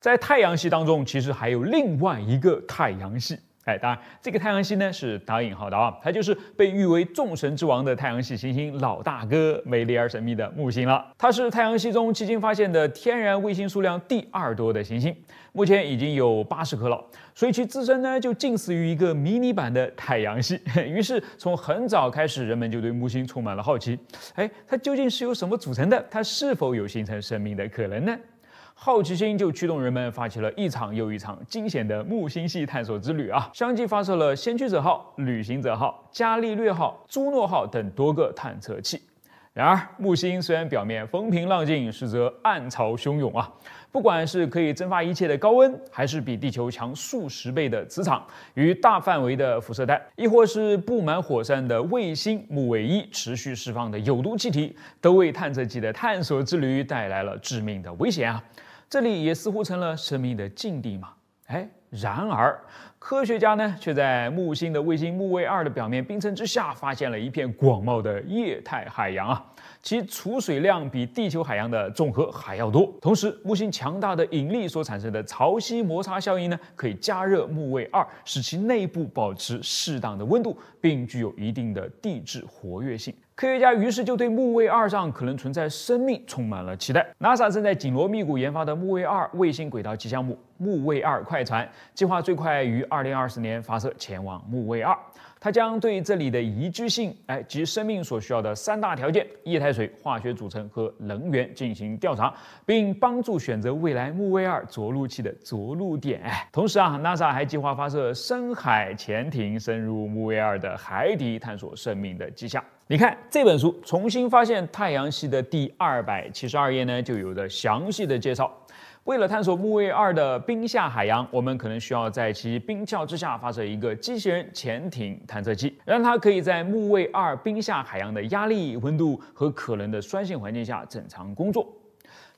在太阳系当中，其实还有另外一个太阳系，哎，当然这个太阳系呢是打引号的啊，它就是被誉为众神之王的太阳系行星老大哥——美丽而神秘的木星了。它是太阳系中迄今发现的天然卫星数量第二多的行星，目前已经有八十颗了，所以其自身呢就近似于一个迷你版的太阳系。于是从很早开始，人们就对木星充满了好奇，哎，它究竟是由什么组成的？它是否有形成生命的可能呢？好奇心就驱动人们发起了一场又一场惊险的木星系探索之旅啊，相继发射了先驱者号、旅行者号、伽利略号、朱诺号等多个探测器。然而，木星虽然表面风平浪静，实则暗潮汹涌啊！不管是可以蒸发一切的高温，还是比地球强数十倍的磁场与大范围的辐射带，亦或是布满火山的卫星木卫一持续释放的有毒气体，都为探测器的探索之旅带来了致命的危险啊！这里也似乎成了生命的禁地嘛？哎。然而，科学家呢却在木星的卫星木卫二的表面冰层之下发现了一片广袤的液态海洋啊，其储水量比地球海洋的总和还要多。同时，木星强大的引力所产生的潮汐摩擦效应呢，可以加热木卫二，使其内部保持适当的温度，并具有一定的地质活跃性。科学家于是就对木卫二上可能存在生命充满了期待。NASA 正在紧锣密鼓研发的木卫二卫星轨道器项目——木卫二快船。计划最快于二零二四年发射前往木卫二，它将对这里的宜居性，哎及生命所需要的三大条件——液态水、化学组成和能源进行调查，并帮助选择未来木卫二着陆器的着陆点。同时啊，NASA 还计划发射深海潜艇，深入木卫二的海底探索生命的迹象。你看这本书《重新发现太阳系》的第二百七十二页呢，就有着详细的介绍。为了探索木卫二的冰下海洋，我们可能需要在其冰壳之下发射一个机器人潜艇探测器，让它可以在木卫二冰下海洋的压力、温度和可能的酸性环境下正常工作。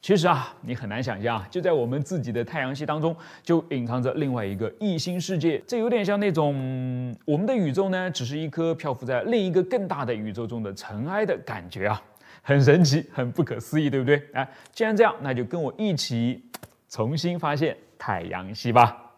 其实啊，你很难想象，就在我们自己的太阳系当中，就隐藏着另外一个异星世界。这有点像那种我们的宇宙呢，只是一颗漂浮在另一个更大的宇宙中的尘埃的感觉啊，很神奇，很不可思议，对不对？哎，既然这样，那就跟我一起。重新发现太阳系吧。